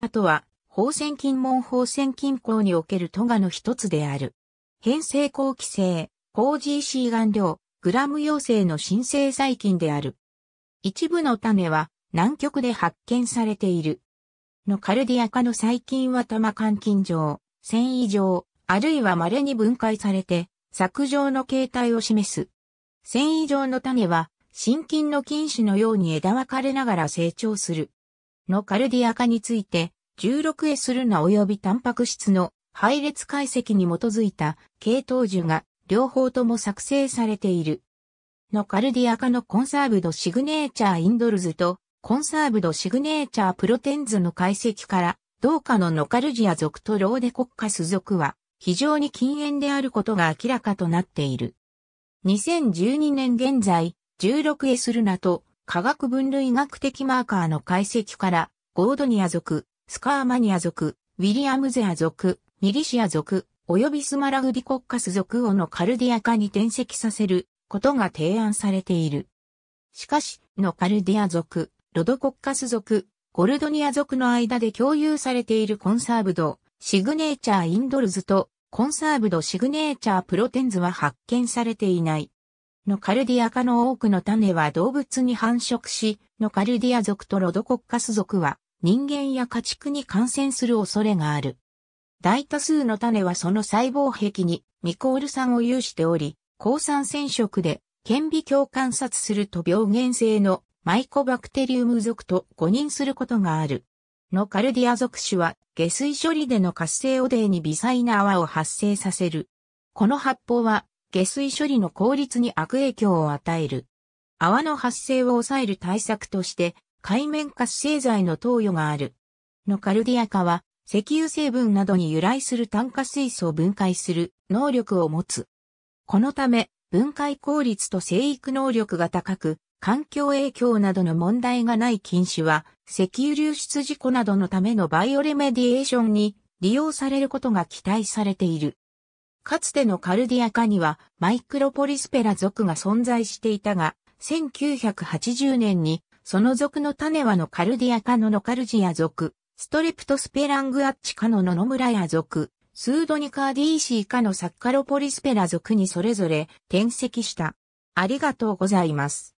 あとは、放線金門放線金鉱における都がの一つである。変性後期性、高 GC 顔料、グラム陽性の新生細菌である。一部の種は南極で発見されている。のカルディア科の細菌は玉肝菌状、繊維状、あるいは稀に分解されて、削状の形態を示す。繊維状の種は、新菌の菌種のように枝分かれながら成長する。のカルディア化について、16S ルナ及びタンパク質の配列解析に基づいた系統樹が両方とも作成されている。のカルディア化のコンサーブドシグネーチャーインドルズとコンサーブドシグネーチャープロテンズの解析から、同化のノカルジア属とローデコッカス属は非常に禁煙であることが明らかとなっている。2012年現在、16S ルナと化学分類学的マーカーの解析から、ゴードニア族、スカーマニア族、ウィリアムゼア族、ミリシア族、及びスマラグディコッカス族をのカルディア化に転籍させることが提案されている。しかし、のカルディア族、ロドコッカス族、ゴルドニア族の間で共有されているコンサーブド、シグネーチャーインドルズとコンサーブドシグネーチャープロテンズは発見されていない。ノカルディア科の多くの種は動物に繁殖し、ノカルディア属とロドコッカス属は人間や家畜に感染する恐れがある。大多数の種はその細胞壁にミコール酸を有しており、抗酸染色で顕微鏡観察すると病原性のマイコバクテリウム属と誤認することがある。のカルディア属種は下水処理での活性汚泥に微細な泡を発生させる。この発泡は下水処理の効率に悪影響を与える。泡の発生を抑える対策として、海面活性剤の投与がある。のカルディア化は、石油成分などに由来する炭化水素を分解する能力を持つ。このため、分解効率と生育能力が高く、環境影響などの問題がない禁止は、石油流出事故などのためのバイオレメディエーションに利用されることが期待されている。かつてのカルディア化にはマイクロポリスペラ属が存在していたが、1980年にその属の種はのカルディア化のノカルジア属、ストレプトスペラングアッチ科のノノムラヤ属、スードニカーディーシー科のサッカロポリスペラ属にそれぞれ転籍した。ありがとうございます。